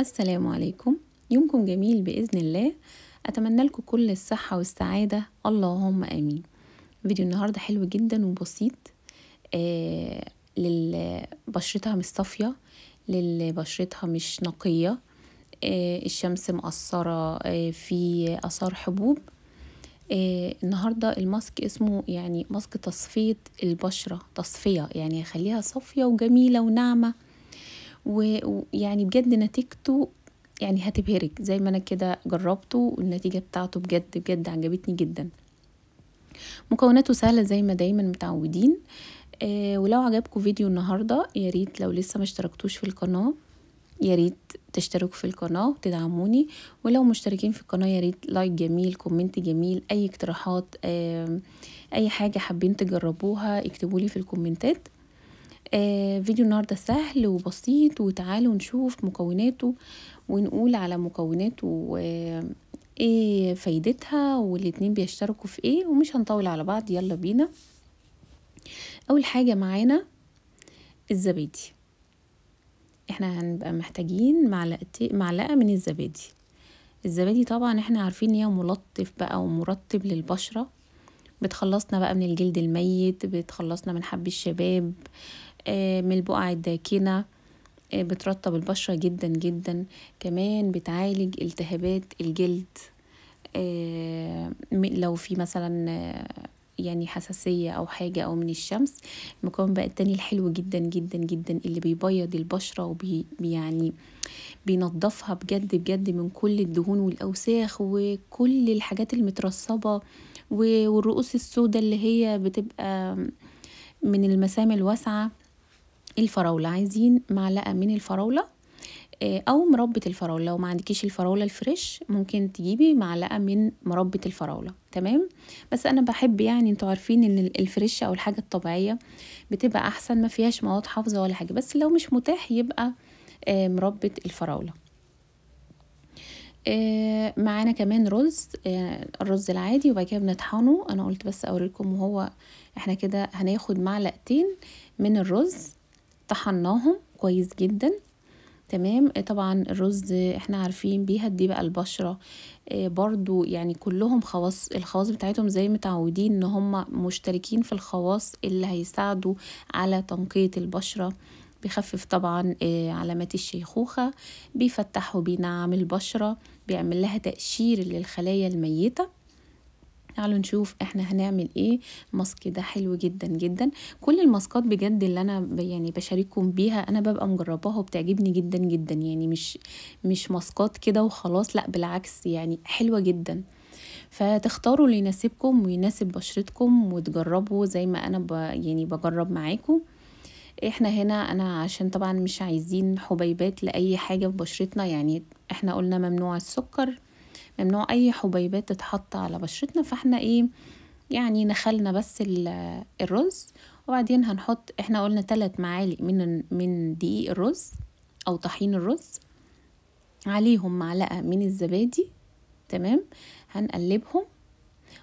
السلام عليكم يومكم جميل بإذن الله أتمنى لكم كل الصحة والسعادة اللهم آمين فيديو النهاردة حلو جدا وبسيط آه للي مش صافية للي مش نقية آه الشمس مقصرة آه في أثار حبوب آه النهاردة الماسك اسمه يعني ماسك تصفية البشرة تصفية يعني يخليها صافية وجميلة وناعمة ويعني بجد نتيجته يعني هتبهرك زي ما انا كده جربته والنتيجة بتاعته بجد بجد عجبتني جدا مكوناته سهلة زي ما دايما متعودين آه ولو عجبكم فيديو النهاردة ياريت لو لسه ما اشتركتوش في القناة ياريت تشتركوا في القناة وتدعموني ولو مشتركين في القناة ياريت لايك جميل كومنت جميل اي اقتراحات آه اي حاجة حابين تجربوها اكتبولي في الكومنتات آه فيديو النهارده سهل وبسيط وتعالوا نشوف مكوناته ونقول على مكوناته آه ايه فايدتها والاتنين بيشتركوا في ايه ومش هنطول على بعض يلا بينا اول حاجه معانا الزبادي احنا هنبقى محتاجين معلقه معلقه من الزبادي الزبادي طبعا احنا عارفين ان هي ملطف بقى ومرطب للبشره بتخلصنا بقى من الجلد الميت بتخلصنا من حب الشباب آه، من البقع الداكنة آه، بترطب البشرة جدا جدا كمان بتعالج التهابات الجلد آه، لو في مثلا يعني حساسية أو حاجة أو من الشمس المكون بقى التاني الحلو جدا جدا جدا اللي بيبيض البشرة وبيعني يعني بينضفها بجد بجد من كل الدهون والأوساخ وكل الحاجات المترصبة والرؤوس السوداء اللي هي بتبقى من المسام الواسعة الفراولة عايزين معلقة من الفراولة آه، أو مربة الفراولة لو ما عندكيش الفراولة الفريش ممكن تجيبي معلقة من مربة الفراولة تمام بس أنا بحب يعني انتوا عارفين إن الفريش أو الحاجة الطبيعية بتبقى أحسن ما فيهاش مواد حافظة ولا حاجة بس لو مش متاح يبقى آه، مربة الفراولة آه، معانا كمان رز الرز العادي وبعد كده بنطحنه انا قلت بس اوريكم وهو احنا كده هناخد معلقتين من الرز طحناهم كويس جدا تمام آه، طبعا الرز احنا عارفين بيهدي بقى البشرة آه، برضو يعني كلهم خواص الخواص بتاعتهم زي متعودين ان هم مشتركين في الخواص اللي هيساعدوا على تنقية البشرة بيخفف طبعا آه، علامات الشيخوخة بيفتح وبينعم البشرة بيعمل لها تقشير للخلايا الميتة تعالوا نشوف احنا هنعمل ايه ماسك ده حلو جدا جدا كل الماسكات بجد اللي انا يعني بشارككم بيها انا ببقى مجرباها وبتعجبني جدا جدا يعني مش مش ماسكات كده وخلاص لا بالعكس يعني حلوه جدا فتختاروا اللي يناسبكم ويناسب بشرتكم وتجربوا زي ما انا ب يعني بجرب معاكم احنا هنا انا عشان طبعا مش عايزين حبيبات لاي حاجه في بشرتنا يعني احنا قلنا ممنوع السكر ممنوع اي حبيبات تتحط على بشرتنا فاحنا ايه يعني نخلنا بس الرز وبعدين هنحط احنا قلنا ثلاث معالق من من دقيق الرز او طحين الرز عليهم معلقه من الزبادي تمام هنقلبهم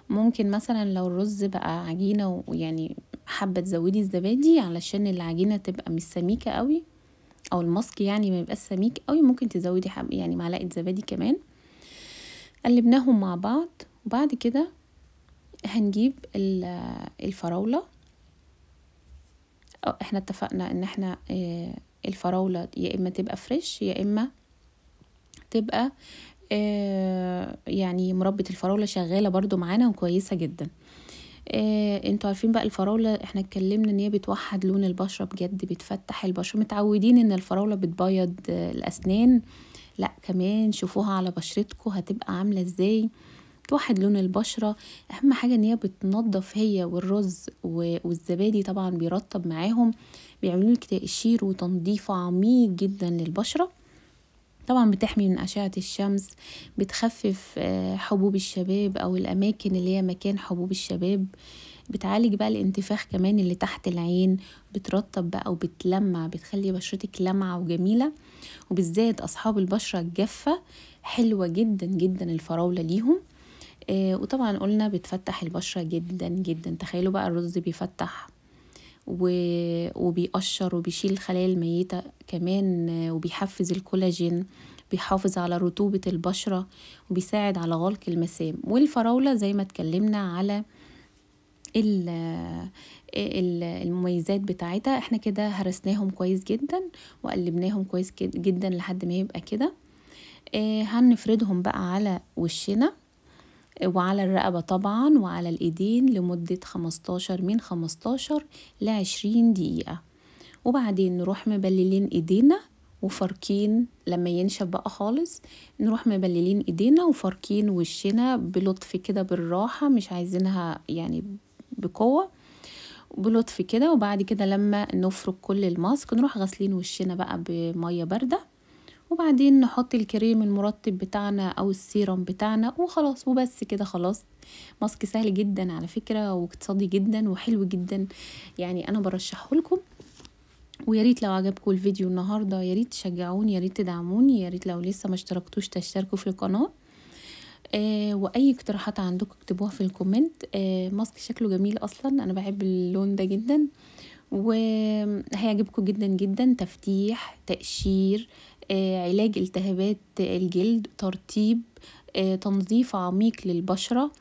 ممكن مثلا لو الرز بقى عجينه ويعني حابه تزودي الزبادي علشان العجينه تبقى مش سميكه قوي او الماسك يعني ما يبقاش سميك قوي ممكن تزودي يعني معلقه زبادي كمان قلبناهم مع بعض وبعد كده هنجيب الفراولة احنا اتفقنا ان احنا آه، الفراولة يا اما تبقى فريش يا اما تبقى آه، يعني مربة الفراولة شغالة برضو معانا وكويسة جدا آه، انتوا عارفين بقى الفراولة احنا اتكلمنا ان هي بتوحد لون البشرة بجد بتفتح البشرة متعودين ان الفراولة بتبيض الاسنان آه لا كمان شوفوها على بشرتكم هتبقى عاملة ازاي توحد لون البشرة اهم حاجة ان هي بتنضف هي والرز والزبادي طبعا بيرطب معاهم بيعملوا لك تقشير وتنظيف عميق جدا للبشرة طبعا بتحمي من أشعة الشمس بتخفف آه، حبوب الشباب أو الأماكن اللي هي مكان حبوب الشباب بتعالج بقى الانتفاخ كمان اللي تحت العين بترطب بقى وبتلمع بتخلي بشرتك لمعة وجميلة وبالذات أصحاب البشرة الجافة حلوة جدا جدا الفراولة ليهم آه وطبعا قلنا بتفتح البشرة جدا جدا تخيلوا بقى الرز بيفتح وبيقشر وبيشيل الخلايا الميتة كمان آه، وبيحفز الكولاجين بيحافظ على رطوبة البشرة وبيساعد على غلق المسام والفراولة زي ما اتكلمنا على المميزات بتاعتها احنا كده هرسناهم كويس جدا وقلبناهم كويس جدا لحد ما يبقى كده آه، هنفردهم بقى على وشنا وعلى الرقبة طبعا وعلى الإيدين لمدة 15 من 15 ل 20 دقيقة وبعدين نروح مبللين إيدينا وفاركين لما ينشف بقى خالص نروح مبللين ايدينا وفاركين وشنا بلطف كده بالراحة مش عايزينها يعني بقوه بلطف كده وبعد كده لما نفرك كل الماسك نروح غسلين وشنا بقى بميه بارده وبعدين نحط الكريم المرطب بتاعنا او السيرم بتاعنا وخلاص وبس كده خلاص ماسك سهل جدا على فكره واقتصادي جدا وحلو جدا يعني انا برشحه لكم وياريت لو عجبكم الفيديو النهارده ياريت تشجعوني ياريت تدعموني ياريت لو لسه ما اشتركتوش تشتركوا في القناه آه واي اقتراحات عندكم اكتبوها في الكومنت آه ماسك شكله جميل اصلا انا بحب اللون ده جدا وهيعجبكم جدا جدا تفتيح تقشير آه علاج التهابات الجلد ترطيب آه تنظيف عميق للبشره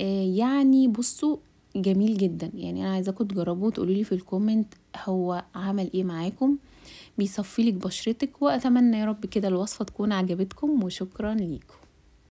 آه يعني بصوا جميل جدا يعني انا عايزاكم تجربوه تقولوا لي في الكومنت هو عمل ايه معاكم بيصفي لك بشرتك واتمنى يا رب كده الوصفه تكون عجبتكم وشكرا ليكم